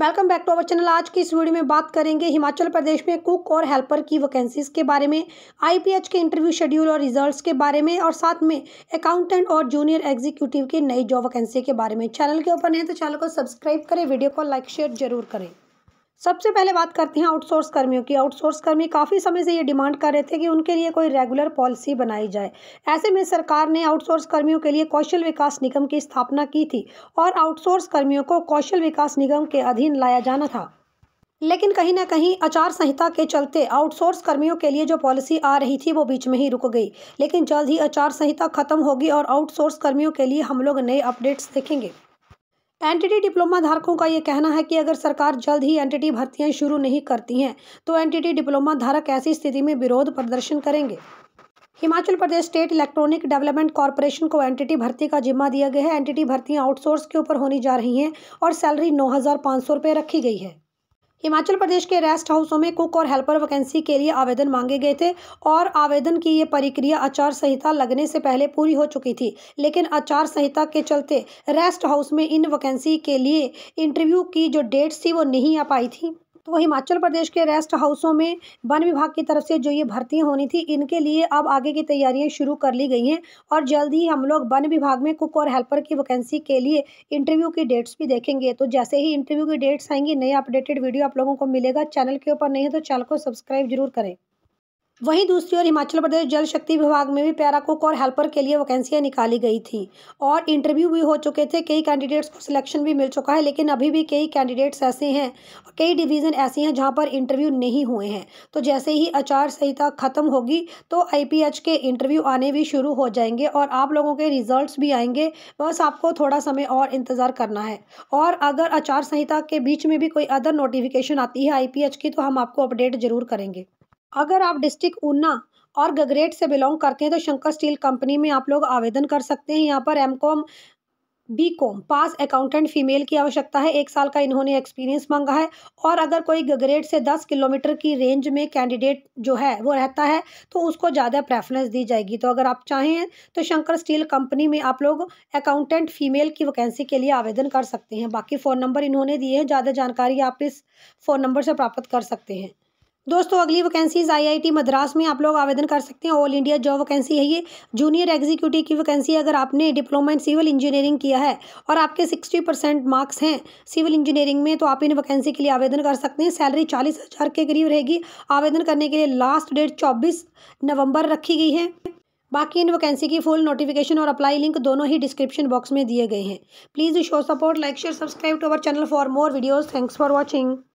welcome back to our channel आज की इस वीडियो में बात करेंगे हिमाचल प्रदेश में कुक और हेल्पर की वैकेंसीज के बारे में आईपीएच के इंटरव्यू शेड्यूल और रिजल्ट्स के बारे में और साथ में अकाउंटेंट और जूनियर एग्जीक्यूटिव की नई जॉब वैकेंसी के बारे में चैनल के ऊपर नहीं तो चैनल को सब्सक्राइब करें वीडियो को लाइक शेयर जरूर करें सबसे पहले बात करते हैं आउटसोर्स कर्मियों की आउटसोर्स कर्मी काफ़ी समय से ये डिमांड कर रहे थे कि उनके लिए कोई रेगुलर पॉलिसी बनाई जाए ऐसे में सरकार ने आउटसोर्स कर्मियों के लिए कौशल विकास निगम की स्थापना की थी और आउटसोर्स कर्मियों को कौशल विकास निगम के अधीन लाया जाना था लेकिन कहीं ना कहीं आचार संहिता के चलते आउटसोर्स कर्मियों के लिए जो पॉलिसी आ रही थी वो बीच में ही रुक गई लेकिन जल्द ही आचार संहिता खत्म होगी और आउटसोर्स कर्मियों के लिए हम लोग नए अपडेट्स देखेंगे एनटीटी डिप्लोमा धारकों का ये कहना है कि अगर सरकार जल्द ही एनटीटी भर्तियां शुरू नहीं करती हैं तो एनटीटी डिप्लोमा धारक ऐसी स्थिति में विरोध प्रदर्शन करेंगे Himachal Pradesh state electronic development corporation को एनटीटी भर्ती का जिम्मा दिया गया है एनटीटी भर्तियां आउटसोर्स के ऊपर होनी जा रही हैं और सैलरी नौ हज़ार रखी गई है हिमाचल प्रदेश के रेस्ट हाउसों में कुक और हेल्पर वैकेंसी के लिए आवेदन मांगे गए थे और आवेदन की ये प्रक्रिया आचार संहिता लगने से पहले पूरी हो चुकी थी लेकिन आचार संहिता के चलते रेस्ट हाउस में इन वैकेंसी के लिए इंटरव्यू की जो डेट्स थी वो नहीं आ पाई थी तो हिमाचल प्रदेश के रेस्ट हाउसों में वन विभाग की तरफ से जो ये भर्ती होनी थी इनके लिए अब आगे की तैयारियां शुरू कर ली गई हैं और जल्द ही हम लोग वन विभाग में कुक और हेल्पर की वैकेंसी के लिए इंटरव्यू की डेट्स भी देखेंगे तो जैसे ही इंटरव्यू की डेट्स आएंगी नए अपडेटेड वीडियो आप लोगों को मिलेगा चैनल के ऊपर नहीं है तो चैनल को सब्सक्राइब जरूर करें वहीं दूसरी ओर हिमाचल प्रदेश जल शक्ति विभाग में भी पैरा कुक और हेल्पर के लिए वैकेंसियां निकाली गई थी और इंटरव्यू भी हो चुके थे कई कैंडिडेट्स को सिलेक्शन भी मिल चुका है लेकिन अभी भी कई कैंडिडेट्स ऐसे हैं और कई डिवीज़न ऐसे हैं जहां पर इंटरव्यू नहीं हुए हैं तो जैसे ही आचार संहिता ख़त्म होगी तो आई के इंटरव्यू आने भी शुरू हो जाएंगे और आप लोगों के रिजल्ट भी आएंगे बस आपको थोड़ा समय और इंतज़ार करना है और अगर आचार संहिता के बीच में भी कोई अदर नोटिफिकेशन आती है आई की तो हम आपको अपडेट ज़रूर करेंगे अगर आप डिस्ट्रिक्ट ऊना और गगरेट से बिलोंग करते हैं तो शंकर स्टील कंपनी में आप लोग आवेदन कर सकते हैं यहाँ पर M Com B Com pass accountant female की आवश्यकता है एक साल का इन्होंने एक्सपीरियंस मांगा है और अगर कोई गगरेट से दस किलोमीटर की रेंज में कैंडिडेट जो है वो रहता है तो उसको ज़्यादा प्रेफरेंस दी जाएगी तो अगर आप चाहें तो शंकर स्टील कंपनी में आप लोग अकाउंटेंट फीमेल की वैकेंसी के लिए आवेदन कर सकते हैं बाकी फ़ोन नंबर इन्होंने दिए हैं ज़्यादा जानकारी आप इस फ़ोन नंबर से प्राप्त कर सकते हैं दोस्तों अगली वैकेंसीज आईआईटी मद्रास में आप लोग आवेदन कर सकते हैं ऑल इंडिया जॉब वैकेंसी है ये जूनियर एग्जीक्यूटिव की वैकेंसी अगर आपने डिप्लोमा इन सिविल इंजीनियरिंग किया है और आपके सिक्सटी परसेंट मार्क्स हैं सिविल इंजीनियरिंग में तो आप इन वैकेंसी के लिए आवेदन कर सकते हैं सैलरी चालीस हज़ार के करीब रहेगी आवेदन करने के लिए लास्ट डेट चौबीस नवंबर रखी गई है बाकी इन वैकेंसी की फुल नोटिफिकेशन और अप्लाई लिंक दोनों ही डिस्क्रिप्शन बॉक्स में दिए गए हैं please show support like share subscribe to our channel for more videos thanks for watching